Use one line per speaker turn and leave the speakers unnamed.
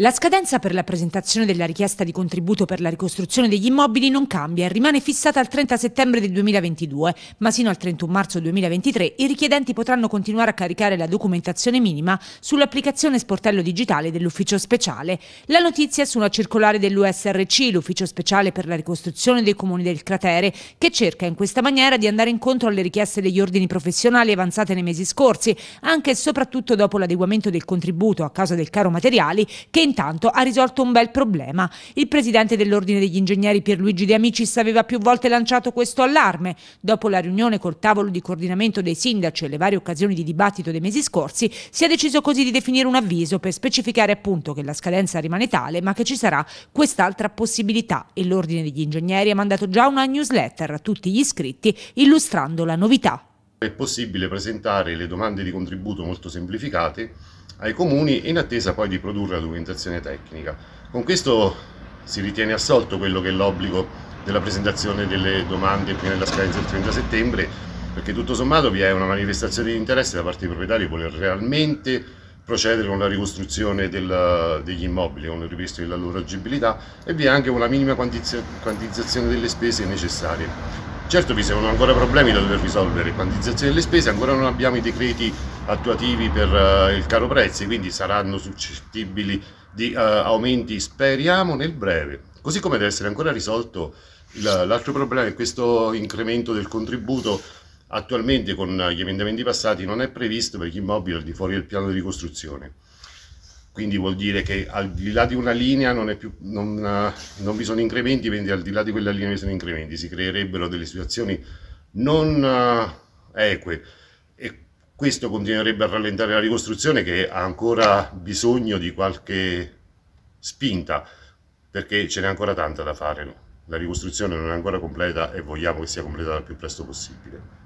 La scadenza per la presentazione della richiesta di contributo per la ricostruzione degli immobili non cambia e rimane fissata al 30 settembre del 2022, ma sino al 31 marzo 2023 i richiedenti potranno continuare a caricare la documentazione minima sull'applicazione sportello digitale dell'ufficio speciale. La notizia è su una circolare dell'USRC, l'ufficio speciale per la ricostruzione dei comuni del cratere, che cerca in questa maniera di andare incontro alle richieste degli ordini professionali avanzate nei mesi scorsi, anche e soprattutto dopo l'adeguamento del contributo a causa del caro materiali che intanto ha risolto un bel problema. Il presidente dell'Ordine degli Ingegneri Pierluigi De Amicis aveva più volte lanciato questo allarme. Dopo la riunione col tavolo di coordinamento dei sindaci e le varie occasioni di dibattito dei mesi scorsi, si è deciso così di definire un avviso per specificare appunto che la scadenza rimane tale, ma che ci sarà quest'altra possibilità e l'Ordine degli Ingegneri ha mandato già una newsletter a tutti gli iscritti illustrando la novità
è possibile presentare le domande di contributo molto semplificate ai comuni in attesa poi di produrre la documentazione tecnica. Con questo si ritiene assolto quello che è l'obbligo della presentazione delle domande prima della scadenza del 30 settembre, perché tutto sommato vi è una manifestazione di interesse da parte dei proprietari di voler realmente procedere con la ricostruzione del, degli immobili, con il ripristino della loro agibilità e vi è anche una minima quantizzazione delle spese necessarie. Certo vi sono ancora problemi da dover risolvere, quantizzazione delle spese, ancora non abbiamo i decreti attuativi per uh, il caro prezzi, quindi saranno suscettibili di uh, aumenti, speriamo, nel breve. Così come deve essere ancora risolto l'altro problema è questo incremento del contributo attualmente con gli emendamenti passati non è previsto per gli immobili al di fuori del piano di ricostruzione quindi vuol dire che al di là di una linea non, più, non, eh, non vi sono incrementi, quindi al di là di quella linea vi sono incrementi, si creerebbero delle situazioni non eh, eque e questo continuerebbe a rallentare la ricostruzione che ha ancora bisogno di qualche spinta perché ce n'è ancora tanta da fare. La ricostruzione
non è ancora completa e vogliamo che sia completata il più presto possibile.